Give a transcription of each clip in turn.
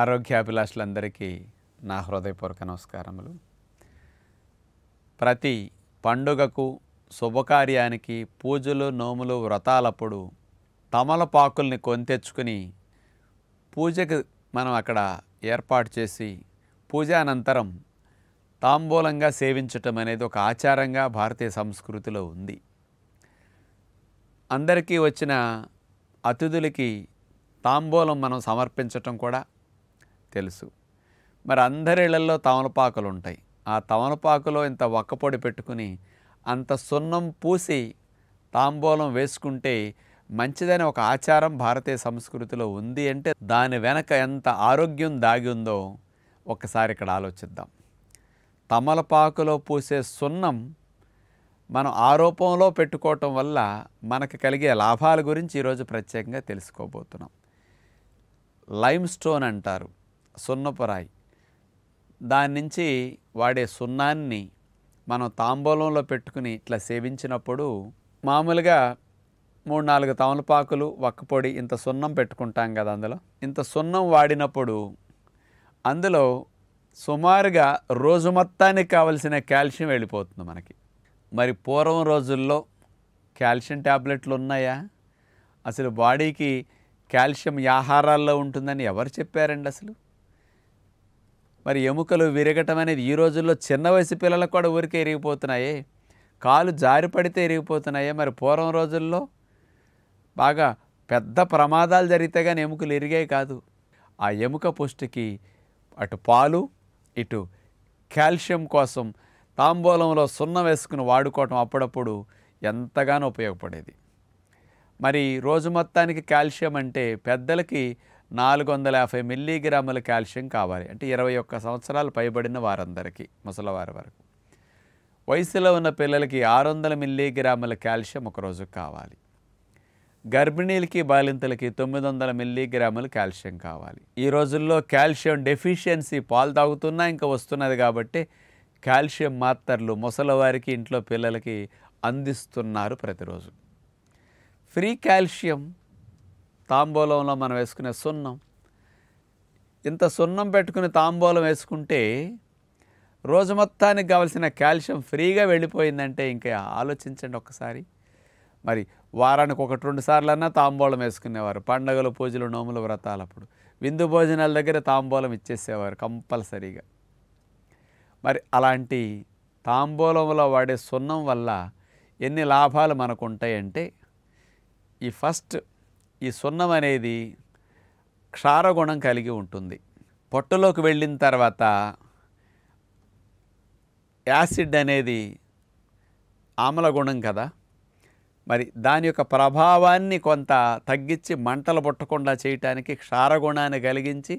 ఆరోగ్యాభిలాషులందరికీ నా హృదయపూర్వక నమస్కారములు ప్రతి పండుగకు శుభకార్యానికి పూజలు నోములు వ్రతాలప్పుడు తమలపాకుల్ని కొని తెచ్చుకుని పూజకి మనం అక్కడ ఏర్పాటు చేసి పూజ అనంతరం తాంబూలంగా సేవించటం అనేది ఒక ఆచారంగా భారతీయ సంస్కృతిలో ఉంది అందరికీ వచ్చిన అతిథులకి తాంబూలం మనం సమర్పించటం కూడా తెలుసు మరి అందరి ఇళ్లలో తమలపాకులు ఉంటాయి ఆ తమలపాకులో ఇంత వక్కపొడి పెట్టుకుని అంత సున్నం పూసి తాంబూలం వేసుకుంటే మంచిదని ఒక ఆచారం భారతీయ సంస్కృతిలో ఉంది అంటే దాని వెనక ఎంత ఆరోగ్యం దాగి ఉందో ఒకసారి ఇక్కడ ఆలోచిద్దాం తమలపాకులో పూసే సున్నం మనం ఆరోపంలో పెట్టుకోవటం వల్ల మనకు కలిగే లాభాల గురించి ఈరోజు ప్రత్యేకంగా తెలుసుకోబోతున్నాం లైమ్ స్టోన్ అంటారు సున్నపురాయి దాని నుంచి వాడే సున్నాన్ని మనం తాంబూలంలో పెట్టుకుని ఇట్లా సేవించినప్పుడు మామూలుగా మూడు నాలుగు తమలపాకులు వక్కపొడి ఇంత సున్నం పెట్టుకుంటాం కదా అందులో ఇంత సున్నం వాడినప్పుడు అందులో సుమారుగా రోజు మొత్తానికి కావలసిన కాల్షియం వెళ్ళిపోతుంది మనకి మరి పూర్వం రోజుల్లో కాల్షియం ట్యాబ్లెట్లు ఉన్నాయా అసలు బాడీకి కాల్షియం ఆహారాల్లో ఉంటుందని ఎవరు చెప్పారండి అసలు మరి ఎముకలు విరగటం అనేది ఈ రోజుల్లో చిన్న వయసు పిల్లలకు కూడా ఊరికే ఇరిగిపోతున్నాయి కాలు జారి పడితే ఇరిగిపోతున్నాయి మరి పూర్వం రోజుల్లో బాగా పెద్ద ప్రమాదాలు జరిగితే కానీ ఎముకలు ఇరిగాయి కాదు ఆ ఎముక పుష్టికి అటు పాలు ఇటు కాల్షియం కోసం తాంబూలంలో సున్నం వేసుకుని వాడుకోవటం అప్పుడప్పుడు ఎంతగానో ఉపయోగపడేది మరి రోజు మొత్తానికి కాల్షియం అంటే పెద్దలకి నాలుగు వందల యాభై మిల్లీగ్రాముల కాల్షియం కావాలి అంటే ఇరవై ఒక్క సంవత్సరాలు పైబడిన వారందరికీ ముసలవారి వరకు వయసులో ఉన్న పిల్లలకి ఆరు వందల మిల్లీగ్రాముల కాల్షియం ఒకరోజు కావాలి గర్భిణీలకి బాలింతలకి తొమ్మిది వందల మిల్లీగ్రాముల కాల్షియం కావాలి ఈ రోజుల్లో కాల్షియం డెఫిషియన్సీ పాలు తాగుతున్నా ఇంకా వస్తున్నది కాబట్టి కాల్షియం మాత్రలు ముసలవారికి ఇంట్లో పిల్లలకి అందిస్తున్నారు ప్రతిరోజు ఫ్రీ కాల్షియం తాంబూలంలో మనం వేసుకునే సున్నం ఇంత సున్నం పెట్టుకుని తాంబూలం వేసుకుంటే రోజు మొత్తానికి కావలసిన కాల్షియం ఫ్రీగా వెళ్ళిపోయిందంటే ఇంకా ఆలోచించండి ఒకసారి మరి వారానికి ఒకటి రెండు అన్నా తాంబూలం వేసుకునేవారు పండగలు పూజలు నోములు వ్రతాలప్పుడు విందు భోజనాల దగ్గర తాంబూలం ఇచ్చేసేవారు కంపల్సరీగా మరి అలాంటి తాంబూలంలో వాడే సున్నం వల్ల ఎన్ని లాభాలు మనకు ఉంటాయంటే ఈ ఫస్ట్ ఈ సున్నం అనేది క్షారగుణం కలిగి ఉంటుంది పొట్టలోకి వెళ్ళిన తర్వాత యాసిడ్ అనేది ఆమ్లగుణం కదా మరి దాని యొక్క ప్రభావాన్ని కొంత తగ్గించి మంటలు పుట్టకుండా చేయటానికి క్షారగుణాన్ని కలిగించి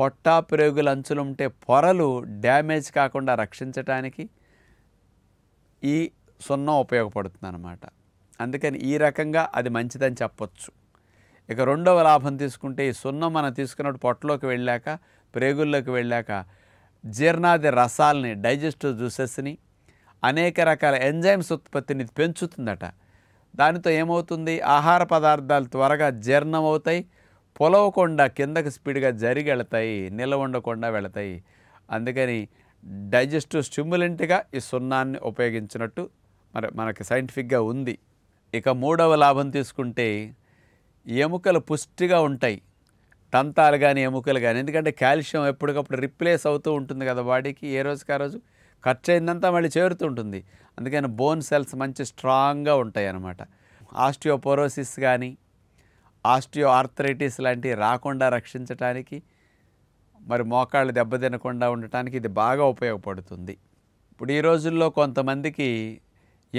పొట్టా అంచులు ఉంటే పొరలు డ్యామేజ్ కాకుండా రక్షించటానికి ఈ సున్నం ఉపయోగపడుతుంది అన్నమాట అందుకని ఈ రకంగా అది మంచిదని చెప్పొచ్చు ఇక రెండవ లాభం తీసుకుంటే ఈ సున్నం మనం తీసుకున్నప్పుడు పొట్టలోకి వెళ్ళాక ప్రేగుల్లోకి వెళ్ళాక జీర్ణాది రసాలని డైజెస్టివ్ జ్యూసెస్ని అనేక రకాల ఎంజైమ్స్ ఉత్పత్తిని పెంచుతుందట దానితో ఏమవుతుంది ఆహార పదార్థాలు త్వరగా జీర్ణం అవుతాయి పొలవకుండా కిందకు స్పీడ్గా జరిగి వెళతాయి నిల్వ ఉండకుండా వెళతాయి అందుకని డైజెస్టివ్ స్టిమ్యులెంట్గా ఈ సున్నాన్ని ఉపయోగించినట్టు మరి మనకి సైంటిఫిక్గా ఉంది ఇక మూడవ లాభం తీసుకుంటే ఎముకలు పుష్టిగా ఉంటాయి తంతాలు కానీ ఎముకలు కానీ ఎందుకంటే కాల్షియం ఎప్పటికప్పుడు రిప్లేస్ అవుతూ ఉంటుంది కదా బాడీకి ఏ రోజుకి ఆ రోజు ఖర్చు అయిందంతా మళ్ళీ చేరుతూ ఉంటుంది అందుకని బోన్ సెల్స్ మంచి స్ట్రాంగ్గా ఉంటాయి అన్నమాట ఆస్టియోపోరోసిస్ కానీ ఆస్టియో ఆర్థరైటిస్ లాంటివి రాకుండా రక్షించడానికి మరి మోకాళ్ళు దెబ్బతినకుండా ఉండటానికి ఇది బాగా ఉపయోగపడుతుంది ఇప్పుడు ఈ రోజుల్లో కొంతమందికి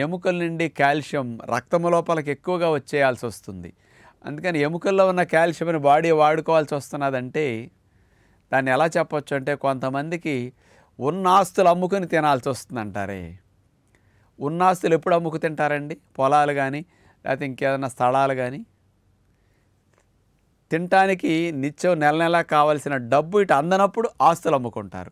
ఎముకల నుండి కాల్షియం రక్తము లోపలికి ఎక్కువగా వచ్చేయాల్సి వస్తుంది అందుకని ఎముకల్లో ఉన్న కాల్షియంని బాడీ వాడుకోవాల్సి వస్తున్నదంటే దాన్ని ఎలా చెప్పచ్చు అంటే కొంతమందికి ఉన్న ఆస్తులు అమ్ముకుని తినాల్సి వస్తుందంటారే ఉన్న ఆస్తులు ఎప్పుడు అమ్ముకు తింటారండి పొలాలు కానీ లేకపోతే ఇంకేదన్నా స్థలాలు కానీ తినటానికి నిత్యం నెల నెల కావాల్సిన డబ్బు ఇటు అందనప్పుడు ఆస్తులు అమ్ముకుంటారు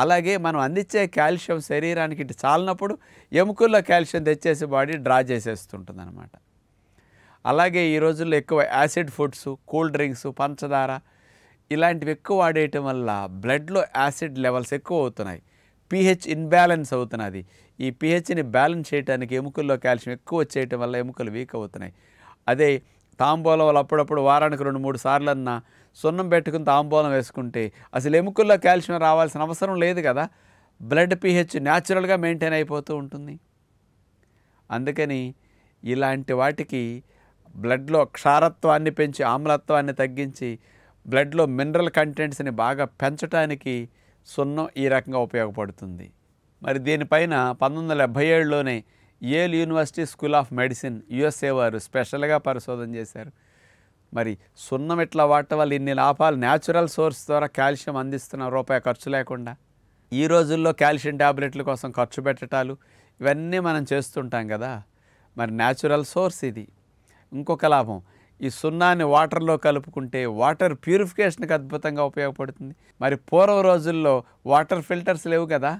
అలాగే మనం అందించే కాల్షియం శరీరానికి ఇటు చాలినప్పుడు ఎముకల్లో కాల్షియం తెచ్చేసి బాడీ డ్రా చేసేస్తుంటుంది అనమాట అలాగే ఈ రోజుల్లో ఎక్కువ యాసిడ్ ఫుడ్స్ కూల్ డ్రింక్స్ పంచదార ఇలాంటివి ఎక్కువ వాడేయటం వల్ల బ్లడ్లో యాసిడ్ లెవెల్స్ ఎక్కువ అవుతున్నాయి పిహెచ్ ఇన్బ్యాలెన్స్ అవుతున్నది ఈ పిహెచ్ని బ్యాలెన్స్ చేయడానికి ఎముకల్లో కాల్షియం ఎక్కువ వచ్చేయటం వల్ల ఎముకలు వీక్ అవుతున్నాయి అదే తాంబూలం వల్ల అప్పుడప్పుడు వారానికి రెండు మూడు సార్లు అన్న సున్నం పెట్టుకుని తాంబూలం వేసుకుంటే అసలు ఎముకల్లో కాల్షియం రావాల్సిన అవసరం లేదు కదా బ్లడ్ పిహెచ్ న్యాచురల్గా మెయింటైన్ అయిపోతూ ఉంటుంది అందుకని ఇలాంటి వాటికి బ్లడ్లో క్షారత్వాన్ని పెంచి ఆమ్లత్వాన్ని తగ్గించి బ్లడ్లో మినరల్ కంటెంట్స్ని బాగా పెంచడానికి సున్నం ఈ రకంగా ఉపయోగపడుతుంది మరి దీనిపైన పంతొమ్మిది వందల డెబ్భై ఏడులోనే Yale university school of medicine USA వారు స్పెషల్గా పరిశోధన చేశారు మరి సున్నం ఇట్లా వాట వల్ల ఇన్ని లాభాలు న్యాచురల్ సోర్స్ ద్వారా కాల్షియం అందిస్తున్న రూపాయి ఖర్చు లేకుండా ఈ రోజుల్లో కాల్షియం ట్యాబ్లెట్ల కోసం ఖర్చు పెట్టటాలు ఇవన్నీ మనం చేస్తుంటాం కదా మరి న్యాచురల్ సోర్స్ ఇది ఇంకొక లాభం ఈ సున్నాని వాటర్లో కలుపుకుంటే వాటర్ ప్యూరిఫికేషన్కి అద్భుతంగా ఉపయోగపడుతుంది మరి పూర్వ రోజుల్లో వాటర్ ఫిల్టర్స్ లేవు కదా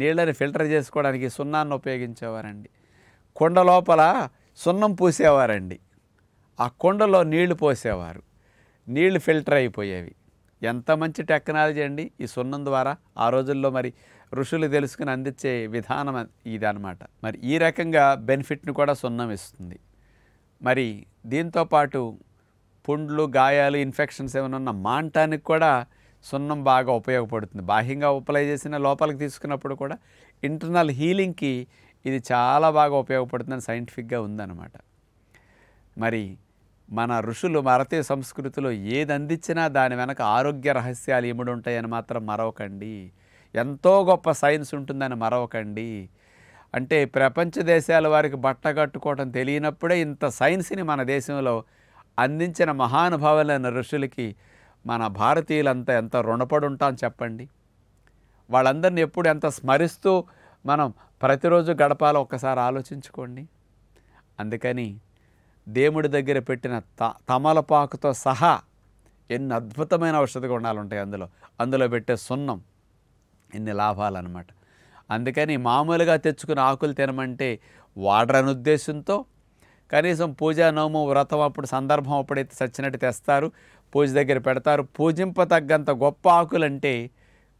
నీళ్ళని ఫిల్టర్ చేసుకోవడానికి సున్నాన్ని ఉపయోగించేవారండి కొండ లోపల సున్నం పూసేవారండి ఆ కొండలో నీళ్లు పోసేవారు నీళ్లు ఫిల్టర్ అయిపోయేవి ఎంత మంచి టెక్నాలజీ అండి ఈ సున్నం ద్వారా ఆ రోజుల్లో మరి ఋషులు తెలుసుకుని అందించే విధానం ఇదనమాట మరి ఈ రకంగా బెనిఫిట్ని కూడా సున్నం ఇస్తుంది మరి దీంతోపాటు పుండ్లు గాయాలు ఇన్ఫెక్షన్స్ ఏమైనా ఉన్న మాంటానికి కూడా సున్నం బాగా ఉపయోగపడుతుంది బాహ్యంగా అప్లై చేసిన లోపలికి తీసుకున్నప్పుడు కూడా ఇంటర్నల్ హీలింగ్కి ఇది చాలా బాగా ఉపయోగపడుతుందని సైంటిఫిక్గా ఉందన్నమాట మరి మన ఋషులు భారతీయ సంస్కృతిలో ఏది అందించినా దాని వెనక ఆరోగ్య రహస్యాలు ఏముడు ఉంటాయని మాత్రం మరవకండి ఎంతో గొప్ప సైన్స్ ఉంటుందని మరవకండి అంటే ప్రపంచ దేశాల వారికి బట్ట కట్టుకోవటం తెలియనప్పుడే ఇంత సైన్స్ని మన దేశంలో అందించిన మహానుభావులైన ఋషులకి మన భారతీయులంతా ఎంత రుణపడి ఉంటాం చెప్పండి వాళ్ళందరినీ ఎప్పుడు ఎంత స్మరిస్తూ మనం ప్రతిరోజు గడపాలో ఒక్కసారి ఆలోచించుకోండి అందుకని దేవుడి దగ్గర పెట్టిన త తమలపాకుతో సహా ఎన్ని అద్భుతమైన ఔషధ గుణాలు ఉంటాయి అందులో అందులో పెట్టే సున్నం ఇన్ని లాభాలు అనమాట అందుకని మామూలుగా తెచ్చుకున్న ఆకులు తినమంటే వాడరని ఉద్దేశంతో కనీసం పూజా నోము వ్రతం అప్పుడు సందర్భం అప్పుడైతే సచ్చినట్టు తెస్తారు పూజ దగ్గర పెడతారు పూజింప తగ్గంత గొప్ప ఆకులంటే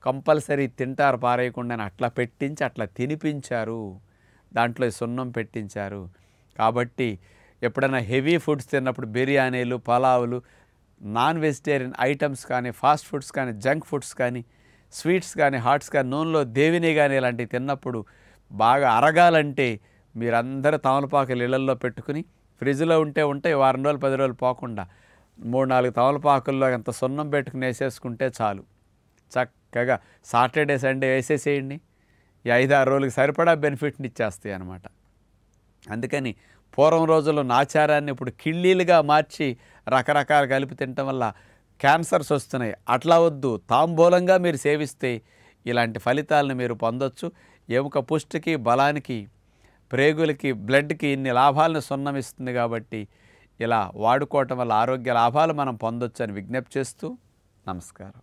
కంపల్సరీ తింటారు పారేయకుండా అట్లా పెట్టించి అట్లా తినిపించారు దాంట్లో సున్నం పెట్టించారు కాబట్టి ఎప్పుడైనా హెవీ ఫుడ్స్ తిన్నప్పుడు బిర్యానీలు పలావులు నాన్ వెజిటేరియన్ ఐటమ్స్ కానీ ఫాస్ట్ ఫుడ్స్ కానీ జంక్ ఫుడ్స్ కానీ స్వీట్స్ కానీ హాట్స్ కానీ నూనెలో దేవిని కానీ ఇలాంటివి తిన్నప్పుడు బాగా అరగాలంటే మీరందరూ తమలపాకులు ఇళ్లల్లో పెట్టుకుని ఫ్రిడ్జ్లో ఉంటే ఉంటే వారం రోజులు పది రోజులు పోకుండా మూడు నాలుగు తమలపాకుల్లో ఎంత సున్నం పెట్టుకుని వేసేసుకుంటే చాలు చక్కగా సాటర్డే సండే వేసేసేయండి ఈ ఐదారు రోజులకు సరిపడా బెనిఫిట్ని ఇచ్చేస్తాయి అనమాట అందుకని పూర్వం రోజుల్లో నాచారాన్ని ఇప్పుడు కిళ్ళీలుగా మార్చి రకరకాలు కలిపి తినటం వల్ల క్యాన్సర్స్ వస్తున్నాయి అట్లా వద్దు తాంబూలంగా మీరు సేవిస్తే ఇలాంటి ఫలితాలను మీరు పొందొచ్చు ఎముక పుష్టికి బలానికి ప్రేగులకి బ్లడ్కి ఇన్ని లాభాలను సున్నమిస్తుంది కాబట్టి ఇలా వాడుకోవటం వల్ల ఆరోగ్య లాభాలు మనం పొందొచ్చు అని విజ్ఞప్తి చేస్తూ నమస్కారం